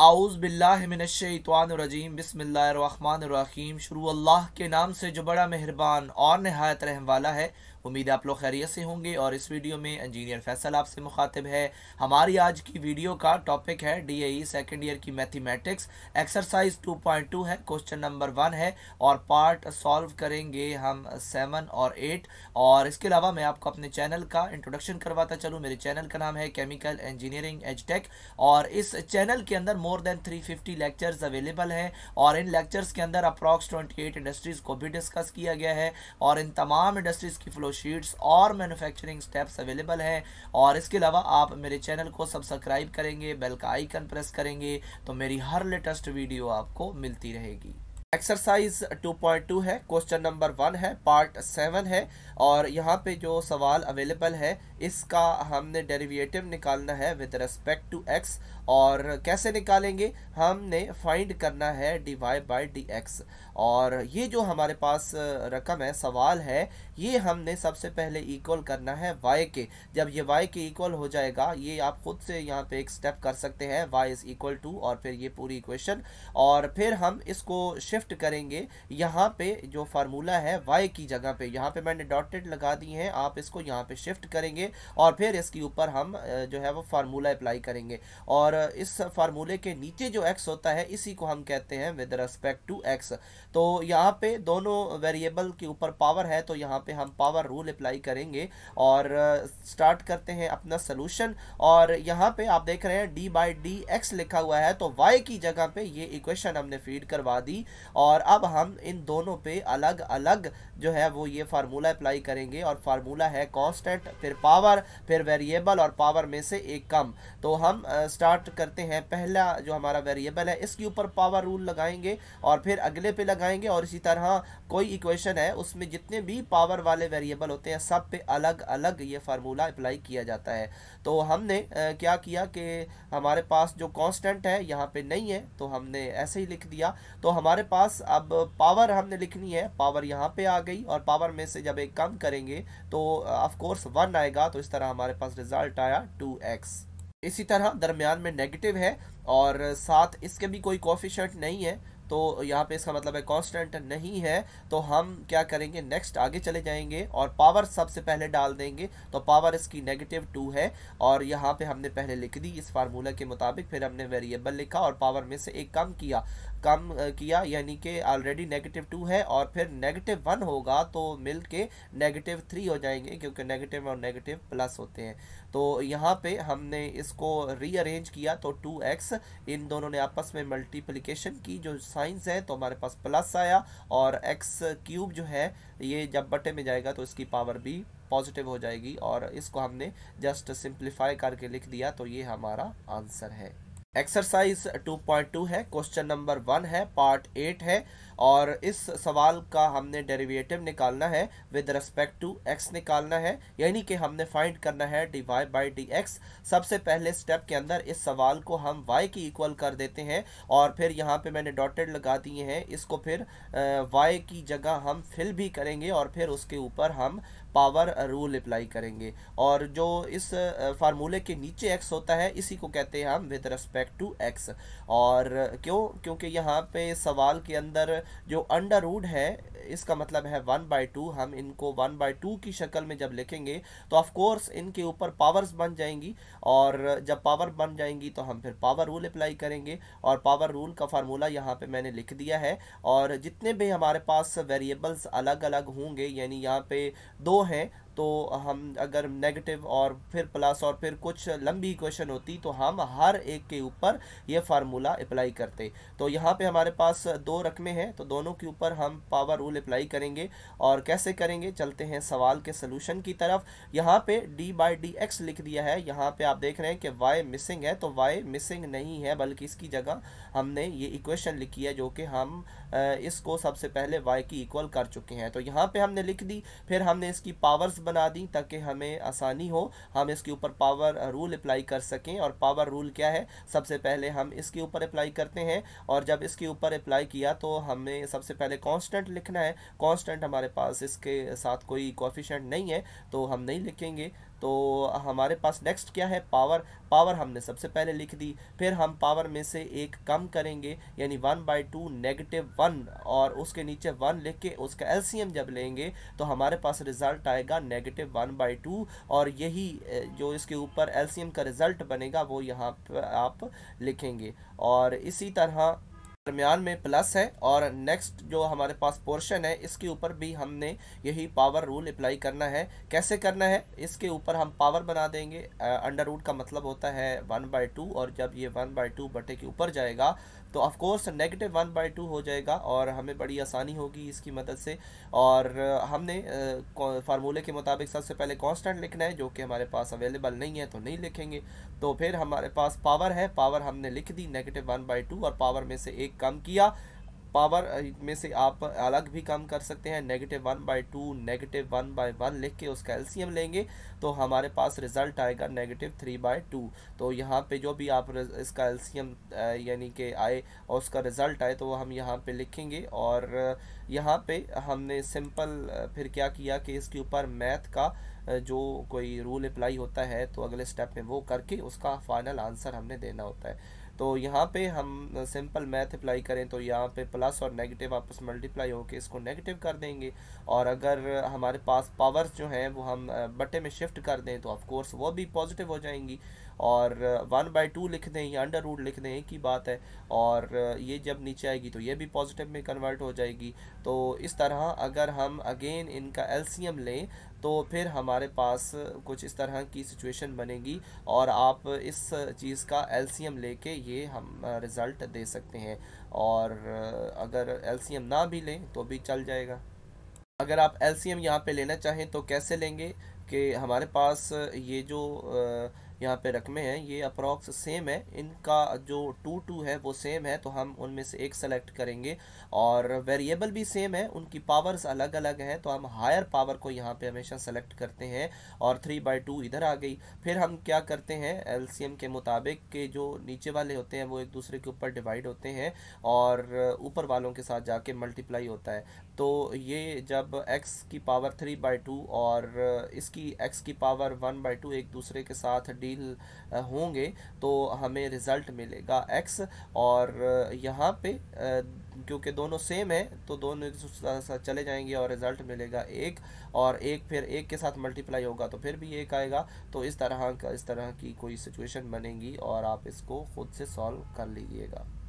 आउज़ बिल्लाशतवानरजीम बसमीम शुरू अल्लाह के नाम से जो बड़ा मेहरबान और नहायत रहम वाला है उम्मीद आप लोग खैरियत से होंगे और इस वीडियो में इंजीनियर फैसल आपसे मुखातिब है हमारी आज की वीडियो का टॉपिक है डी ए सेकेंड ईयर की मैथमेटिक्स एक्सरसाइज 2.2 है क्वेश्चन नंबर वन है और पार्ट सॉल्व करेंगे हम सेवन और एट और इसके अलावा मैं आपको अपने चैनल का इंट्रोडक्शन करवाता चलूँ मेरे चैनल का नाम है केमिकल इंजीनियरिंग एजटेक और इस चैनल के अंदर more than fifty lectures available हैं और इन लेक्चर्स के अंदर अप्रॉक्स एट इंडस्ट्रीज़ को भी डिस्कस किया गया है और इन तमाम इंडस्ट्रीज़ की फ्लो शीट्स और मैन्युफैक्चरिंग स्टेप्स अवेलेबल हैं और इसके अलावा आप मेरे चैनल को सब्सक्राइब करेंगे बेल का आइकन प्रेस करेंगे तो मेरी हर लेटेस्ट वीडियो आपको मिलती रहेगी एक्सरसाइज 2.2 है क्वेश्चन नंबर वन है पार्ट सेवन है और यहाँ पे जो सवाल अवेलेबल है इसका हमने डेरिवेटिव निकालना है विद रेस्पेक्ट टू एक्स और कैसे निकालेंगे हमने फाइंड करना है D Y by D X और ये जो हमारे पास रकम है सवाल है ये हमने सबसे पहले इक्वल करना है वाई के जब ये वाई के इक्वल हो जाएगा ये आप खुद से यहाँ पे एक स्टेप कर सकते हैं वाई इज़ इक्वल टू और फिर ये पूरी इक्वेशन और फिर हम इसको शिफ्ट शिफ्ट करेंगे यहाँ पे जो फार्मूला है वाई की जगह पे यहाँ पे मैंने डॉटेड लगा दी हैं आप इसको यहाँ पे शिफ्ट करेंगे और फिर इसके ऊपर हम जो है वो फार्मूला अप्लाई करेंगे और इस फार्मूले के नीचे जो एक्स होता है इसी को हम कहते हैं विद रेस्पेक्ट टू एक्स तो यहाँ पे दोनों वेरिएबल के ऊपर पावर है तो यहाँ पे हम पावर रूल अप्लाई करेंगे और स्टार्ट करते हैं अपना सोलूशन और यहाँ पे आप देख रहे हैं डी बाई डी एक्स लिखा हुआ है तो वाई की जगह पे ये इक्वेशन हमने फीड करवा दी और अब हम इन दोनों पे अलग अलग जो है वो ये फार्मूला अप्लाई करेंगे और फार्मूला है कांस्टेंट फिर पावर फिर वेरिएबल और पावर में से एक कम तो हम स्टार्ट करते हैं पहला जो हमारा वेरिएबल है इसके ऊपर पावर रूल लगाएंगे और फिर अगले पे लगाएंगे और इसी तरह कोई इक्वेशन है उसमें जितने भी पावर वाले वेरिएबल होते हैं सब पे अलग अलग ये फार्मूला अप्लाई किया जाता है तो हमने आ, क्या किया कि हमारे पास जो कॉन्स्टेंट है यहाँ पे नहीं है तो हमने ऐसे ही लिख दिया तो हमारे पास पास अब पावर हमने लिखनी है पावर यहाँ पे आ गई और पावर में से जब एक कम करेंगे तो ऑफ कोर्स वन आएगा तो इस तरह हमारे पास रिजल्ट आया टू एक्स इसी तरह दरमियान में नेगेटिव है और साथ इसके भी कोई कॉफिशेंट नहीं है तो यहाँ पे इसका मतलब है कांस्टेंट नहीं है तो हम क्या करेंगे नेक्स्ट आगे चले जाएंगे और पावर सबसे पहले डाल देंगे तो पावर इसकी नेगेटिव टू है और यहाँ पे हमने पहले लिख दी इस फार्मूला के मुताबिक फिर हमने वेरिएबल लिखा और पावर में से एक कम किया कम किया यानी कि ऑलरेडी नेगेटिव टू है और फिर नेगेटिव वन होगा तो मिल के नेगेटिव थ्री हो जाएंगे क्योंकि नेगेटिव और नेगेटिव प्लस होते हैं तो यहाँ पे हमने इसको रीअरेंज किया तो टू एक्स इन दोनों ने आपस में मल्टीप्लिकेशन की जो साइंस है तो हमारे पास प्लस आया और एक्स क्यूब जो है ये जब बटे में जाएगा तो इसकी पावर भी पॉजिटिव हो जाएगी और इसको हमने जस्ट सिंप्लीफाई करके लिख दिया तो ये हमारा आंसर है एक्सरसाइज 2.2 है क्वेश्चन नंबर वन है पार्ट एट है और इस सवाल का हमने डेरिवेटिव निकालना है विद रिस्पेक्ट टू एक्स निकालना है यानी कि हमने फाइंड करना है D Y by D X सबसे पहले स्टेप के अंदर इस सवाल को हम वाई की इक्वल कर देते हैं और फिर यहाँ पे मैंने डॉटेड लगा दिए हैं इसको फिर वाई की जगह हम फिल भी करेंगे और फिर उसके ऊपर हम पावर रूल अप्लाई करेंगे और जो इस फार्मूले के नीचे एक्स होता है इसी को कहते हैं हम विद रेस्पेक्ट टू एक्स और क्यों क्योंकि यहाँ पे सवाल के अंदर जो अंडर रूड है इसका मतलब है वन बाई टू हम इनको वन बाई टू की शक्ल में जब लिखेंगे तो ऑफकोर्स इनके ऊपर पावर्स बन जाएंगी और जब पावर बन जाएंगी तो हम फिर पावर रूल अप्लाई करेंगे और पावर रूल का फार्मूला यहाँ पे मैंने लिख दिया है और जितने भी हमारे पास वेरिएबल्स अलग अलग होंगे यानी यहाँ पे दो हैं तो हम अगर नेगेटिव और फिर प्लस और फिर कुछ लंबी इक्वेशन होती तो हम हर एक के ऊपर ये फार्मूला अप्लाई करते तो यहाँ पे हमारे पास दो रकमें हैं तो दोनों के ऊपर हम पावर रूल अप्लाई करेंगे और कैसे करेंगे चलते हैं सवाल के सोल्यूशन की तरफ यहाँ पे डी बाई डी एक्स लिख दिया है यहाँ पे आप देख रहे हैं कि वाई मिसिंग है तो वाई मिसिंग नहीं है बल्कि इसकी जगह हमने ये इक्वेशन लिखी है जो कि हम इसको सबसे पहले वाई की इक्वल कर चुके हैं तो यहाँ पे हमने लिख दी फिर हमने इसकी पावर्स बना दी ताकि हमें आसानी हो हम इसके ऊपर पावर रूल अप्लाई कर सकें और पावर रूल क्या है सबसे पहले हम इसके ऊपर अप्लाई करते हैं और जब इसके ऊपर अप्लाई किया तो हमें सबसे पहले कांस्टेंट लिखना है कांस्टेंट हमारे पास इसके साथ कोई कॉफिशेंट नहीं है तो हम नहीं लिखेंगे तो हमारे पास नेक्स्ट क्या है पावर पावर हमने सबसे पहले लिख दी फिर हम पावर में से एक कम करेंगे यानी one by two negative one और उसके नीचे वन लिख के उसका एलसीएम जब लेंगे तो हमारे पास रिज़ल्ट आएगा नेगेटिव वन बाई टू और यही जो इसके ऊपर एलसीएम का रिज़ल्ट बनेगा वो यहाँ पर आप लिखेंगे और इसी तरह दरमियान में प्लस है और नेक्स्ट जो हमारे पास पोर्शन है इसके ऊपर भी हमने यही पावर रूल अप्लाई करना है कैसे करना है इसके ऊपर हम पावर बना देंगे अंडर रूट का मतलब होता है वन बाई टू और जब ये वन बाई टू बटे के ऊपर जाएगा तो of course negative one by two हो जाएगा और हमें बड़ी आसानी होगी इसकी मदद से और हमने फार्मूले के मुताबिक सबसे पहले कांस्टेंट लिखना है जो कि हमारे पास अवेलेबल नहीं है तो नहीं लिखेंगे तो फिर हमारे पास पावर है पावर हमने लिख दी नेगेटिव वन बाई टू और पावर में से एक कम किया पावर uh, में से आप अलग भी कम कर सकते हैं negative one by two negative one by one लिख के उसका एलसीएम लेंगे तो हमारे पास रिजल्ट आएगा नेगेटिव थ्री बाई टू तो यहाँ पे जो भी आप इसका एलसीएम uh, यानी कि आए और उसका रिज़ल्ट आए तो वो हम यहाँ पे लिखेंगे और uh, यहाँ पे हमने सिंपल फिर क्या किया कि इसके ऊपर मैथ का जो कोई रूल अप्लाई होता है तो अगले स्टेप में वो करके उसका फाइनल आंसर हमने देना होता है तो यहाँ पे हम सिंपल मैथ अप्लाई करें तो यहाँ पे प्लस और नेगेटिव आपस मल्टीप्लाई होकर इसको नेगेटिव कर देंगे और अगर हमारे पास पावर्स जो हैं वो हम बटे में शिफ्ट कर दें तो ऑफ कोर्स वो भी पॉजिटिव हो जाएंगी और वन बाई टू लिख दें या अंडर रूट लिख दें एक ही बात है और ये जब नीचे आएगी तो ये भी पॉजिटिव में कन्वर्ट हो जाएगी तो इस तरह अगर हम अगेन इनका एलसीएम लें तो फिर हमारे पास कुछ इस तरह की सिचुएशन बनेगी और आप इस चीज़ का एलसीएम लेके ये हम रिज़ल्ट दे सकते हैं और अगर एलसीएम ना भी लें तो भी चल जाएगा अगर आप एलसीएम यहाँ पे लेना चाहें तो कैसे लेंगे कि हमारे पास ये जो आ, यहाँ पे रकमें हैं ये अप्रॉक्स सेम है इनका जो टू टू है वो सेम है तो हम उनमें से एक सेलेक्ट करेंगे और वेरिएबल भी सेम है उनकी पावर्स अलग अलग हैं तो हम हायर पावर को यहाँ पे हमेशा सेलेक्ट करते हैं और थ्री बाई टू इधर आ गई फिर हम क्या करते हैं एल के मुताबिक के जो नीचे वाले होते हैं वो एक दूसरे के ऊपर डिवाइड होते हैं और ऊपर वालों के साथ जाके मल्टीप्लाई होता है तो ये जब एक्स की पावर थ्री बाई टू और इसकी एक्स की पावर वन बाई टू एक दूसरे के साथ डी तब्दील होंगे तो हमें रिज़ल्ट मिलेगा एक्स और यहाँ पे क्योंकि दोनों सेम है तो दोनों चले जाएंगे और रिज़ल्ट मिलेगा एक और एक फिर एक के साथ मल्टीप्लाई होगा तो फिर भी एक आएगा तो इस तरह का इस तरह की कोई सिचुएशन बनेगी और आप इसको ख़ुद से सॉल्व कर लीजिएगा